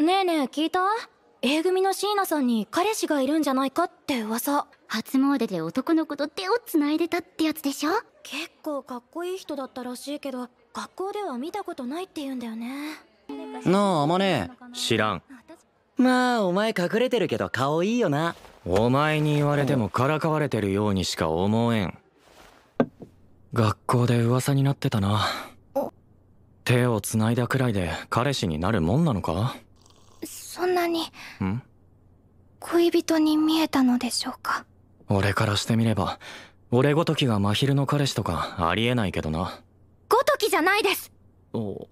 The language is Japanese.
ねえねえ聞いた A 組の椎名さんに彼氏がいるんじゃないかって噂初詣で男の子と手をつないでたってやつでしょ結構かっこいい人だったらしいけど学校では見たことないって言うんだよねなあ天音知らんまあお前隠れてるけど顔いいよなお前に言われてもからかわれてるようにしか思えん学校で噂になってたな手をつないだくらいで彼氏になるもんなのかそんなに恋人に見えたのでしょうか俺からしてみれば俺ごときが真昼の彼氏とかありえないけどなごときじゃないですお